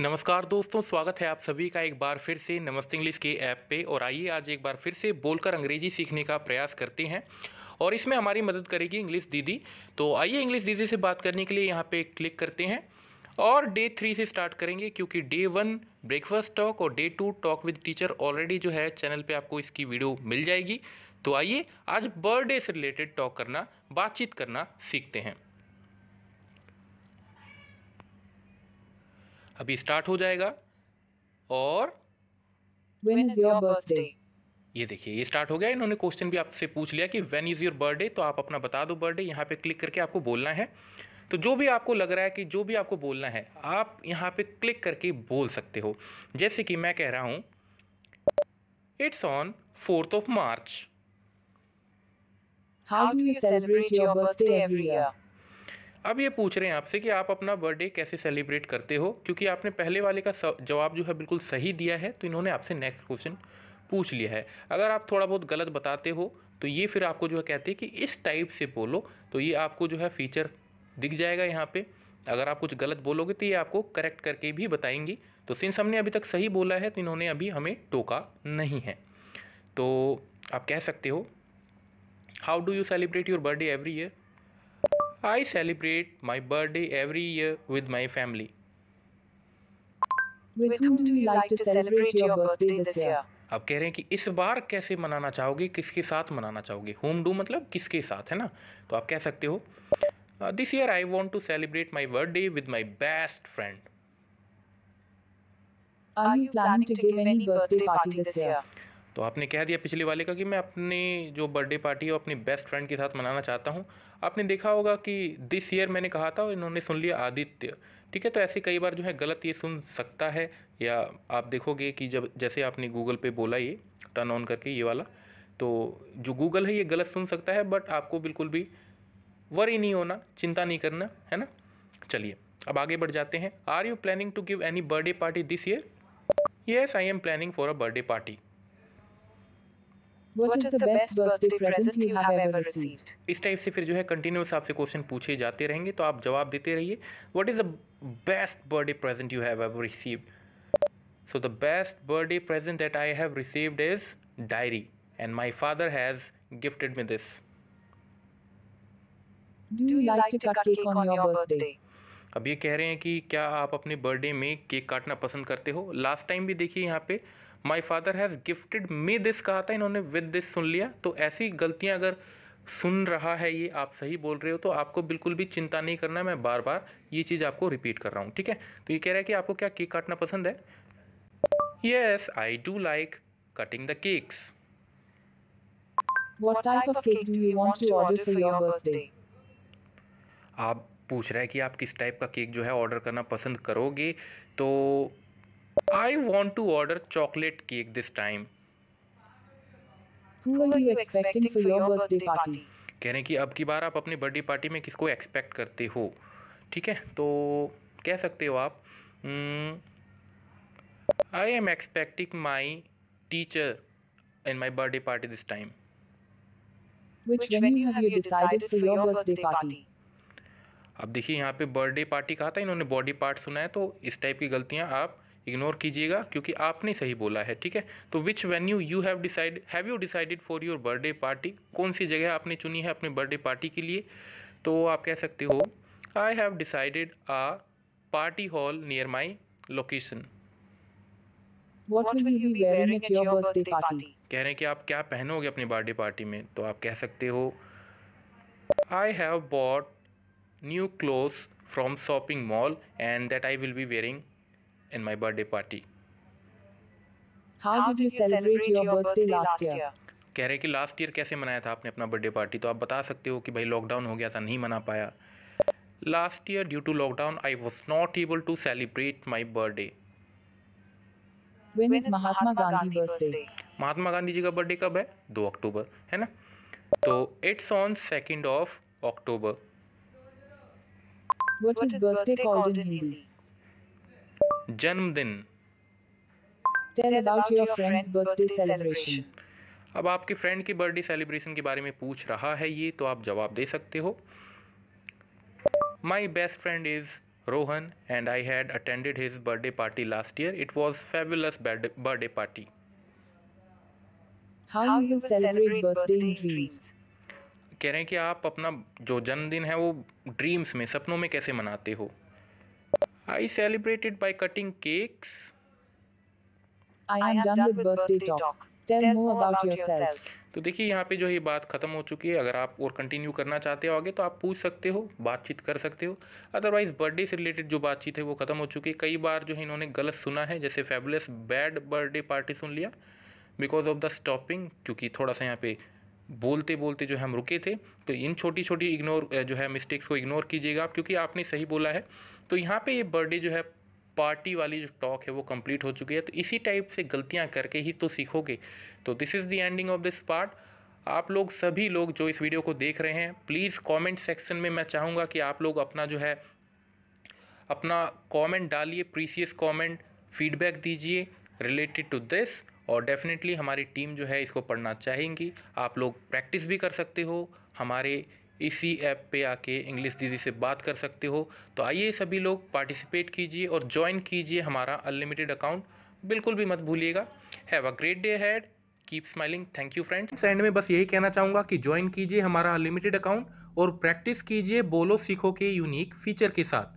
नमस्कार दोस्तों स्वागत है आप सभी का एक बार फिर से नमस्ते इंग्लिश के ऐप पे और आइए आज एक बार फिर से बोलकर अंग्रेजी सीखने का प्रयास करते हैं और इसमें हमारी मदद करेगी इंग्लिश दीदी तो आइए इंग्लिश दीदी से बात करने के लिए यहाँ पे क्लिक करते हैं और डे थ्री से स्टार्ट करेंगे क्योंकि डे वन ब्रेकफास्ट टॉक और day two talk with teacher already जो है चैनल पर आपको इसकी वीडियो मिल जाएगी तो आइए आज बर्थडे से रिलेटेड टॉक करना बातचीत करना सीखते हैं अभी स्टार्ट हो जाएगा और When is your birthday? ये देखिए ये स्टार्ट हो गया इन्होंने क्वेश्चन भी आपसे पूछ लिया कि वेन इज़ योर बर्थडे तो आप अपना बता दो बर्थडे यहाँ पे क्लिक करके आपको बोलना है तो जो भी आपको लग रहा है कि जो भी आपको बोलना है आप यहाँ पे क्लिक करके बोल सकते हो जैसे कि मैं कह रहा हूँ it's on fourth of March how do you celebrate your birthday every year अब ये पूछ रहे हैं आपसे कि आप अपना बर्थडे कैसे सेलिब्रेट करते हो क्योंकि आपने पहले वाले का जवाब जो है बिल्कुल सही दिया है तो इन्होंने आपसे नेक्स्ट क्वेश्चन पूछ लिया है अगर आप थोड़ा बहुत गलत बताते हो तो ये फिर आपको जो है कहते हैं कि इस टाइप से बोलो तो ये आपको जो है फीचर दिख जाएगा यहाँ पे अगर आप कुछ गलत बोलोगे तो ये आपको करेक्ट करके भी बताएंगी तो सिंस हमने अभी तक सही बोला है तो इन्होंने अभी हमें टोका नहीं है तो आप कह सकते हो how do you celebrate your birthday every year I celebrate my birthday every year with my family. With, with whom do you like to celebrate your birthday this year? अब कह रहे हैं कि इस बार कैसे मनाना चाहोगे किसके साथ मनाना चाहोगे होम डू मतलब किसके साथ है ना तो आप कह सकते हो this year I want to celebrate my birthday with my best friend Are you planning to give any birthday party this year? तो आपने कह दिया पिछले वाले का कि मैं अपनी जो बर्थडे पार्टी है अपनी बेस्ट फ्रेंड के साथ मनाना चाहता हूँ आपने देखा होगा कि दिस ईयर मैंने कहा था और इन्होंने सुन लिया आदित्य ठीक है तो ऐसे कई बार जो है गलत ये सुन सकता है या आप देखोगे कि जब जैसे आपने गूगल पे बोला ये टर्न ऑन करके ये वाला तो जो गूगल है ये गलत सुन सकता है बट आपको बिल्कुल भी वरी नहीं होना चिंता नहीं करना है ना चलिए अब आगे बढ़ जाते हैं are you planning to give any birthday party this year yes I am planning for a birthday party इस टाइप से फिर जो है कंटिन्यूस आपसे क्वेश्चन पूछे जाते रहेंगे तो आप जवाब देते रहिए what is the best birthday present you have ever receive so the best birthday present that I have received is diary and my father has gifted me this अब ये कह रहे हैं कि क्या आप अपने बर्थडे में केक काटना पसंद करते हो लास्ट टाइम भी देखिए यहाँ पे my father has gifted me this कहा था इन्होंने विद दिस सुन लिया तो ऐसी गलतियाँ अगर सुन रहा है ये आप सही बोल रहे हो तो आपको बिल्कुल भी चिंता नहीं करना मैं बार बार ये चीज़ आपको रिपीट कर रहा हूँ ठीक है तो ये कह रहा है कि आपको क्या केक काटना पसंद है yes I do like cutting the cakes आप पूछ रहे हैं कि आप किस टाइप का केक जो है ऑर्डर करना पसंद करोगे तो I want to order chocolate cake this time. Who are you expecting for your birthday party? कह रहे हैं कि अब की बार आप अपनी बर्थडे पार्टी में किसको एक्सपेक्ट करते हो ठीक है तो कह सकते हो आप I am expecting my teacher in my birthday party this time अब देखिए यहाँ पे बर्थडे पार्टी कहा था इन्होंने बॉडी पार्ट सुना है तो इस टाइप की गलतियाँ आप इग्नोर कीजिएगा क्योंकि आपने सही बोला है ठीक है तो which venue you have decide have you decided for your birthday party कौन सी जगह आपने चुनी है अपने बर्थडे पार्टी के लिए तो आप कह सकते हो I have decided a party hall near my location कह रहे हैं कि आप क्या पहनोगे अपनी बर्थडे पार्टी में तो आप कह सकते हो I have bought new cloth from shopping mall and that I will be wearing in my birthday party. How, How did you celebrate, your, birthday, last year? कह रहे कि लास्ट ईयर कैसे मनाया था आपने अपना बर्थडे पार्टी तो आप बता सकते हो कि भाई लॉकडाउन हो गया था नहीं मना पाया last year due to lockdown I was not able to celebrate my birthday Mahatma Gandhi ji का बर्थडे कब है दो अक्टूबर है ना तो it's on second of October जन्मदिन अब आपके फ्रेंड की बर्थडे सेलिब्रेशन के बारे में पूछ रहा है ये तो आप जवाब दे सकते हो my best friend is Rohan and I had attended his birthday party last year it was fabulous birthday party कह रहे हैं कि आप अपना जो जन्मदिन है वो ड्रीम्स में सपनों में कैसे मनाते हो I celebrated by cutting cakes. I am, I am done, done with birthday, birthday talk. talk. Tell, Tell more about, about yourself. तो देखिए यहाँ पे जो है बात ख़त्म हो चुकी है अगर आप और कंटिन्यू करना चाहते हो आगे तो आप पूछ सकते हो बातचीत कर सकते हो अदरवाइज़ बर्थडे से रिलेटेड जो बातचीत है वो ख़त्म हो चुकी है कई बार जो है इन्होंने गलत सुना है जैसे फेबुलस बैड बर्थडे पार्टी सुन लिया बिकॉज ऑफ द स्टॉपिंग क्योंकि थोड़ा सा यहाँ पे बोलते बोलते जो हम रुके थे तो इन छोटी छोटी इग्नोर जो है मिस्टेक्स को इग्नोर कीजिएगा आप क्योंकि आपने सही बोला है तो यहाँ पे ये बर्थडे जो है पार्टी वाली जो टॉक है वो कंप्लीट हो चुकी है तो इसी टाइप से गलतियाँ करके ही तो सीखोगे तो this is the ending of this part आप लोग सभी लोग जो इस वीडियो को देख रहे हैं प्लीज़ कॉमेंट सेक्शन में मैं चाहूँगा कि आप लोग अपना जो है अपना कॉमेंट डालिए प्रीसियस कॉमेंट फीडबैक दीजिए रिलेटेड टू दिस और डेफ़िनेटली हमारी टीम जो है इसको पढ़ना चाहेंगी आप लोग प्रैक्टिस भी कर सकते हो हमारे इसी ऐप पे आके इंग्लिश दीदी से बात कर सकते हो तो आइए सभी लोग पार्टिसिपेट कीजिए और ज्वाइन कीजिए हमारा अनलिमिटेड अकाउंट बिल्कुल भी मत भूलिएगा have a great day had keep smiling thank you friends and में बस यही कहना चाहूँगा कि ज्वाइन कीजिए हमारा अनलिमिटेड अकाउंट और प्रैक्टिस कीजिए बोलो सीखो के यूनिक फीचर के साथ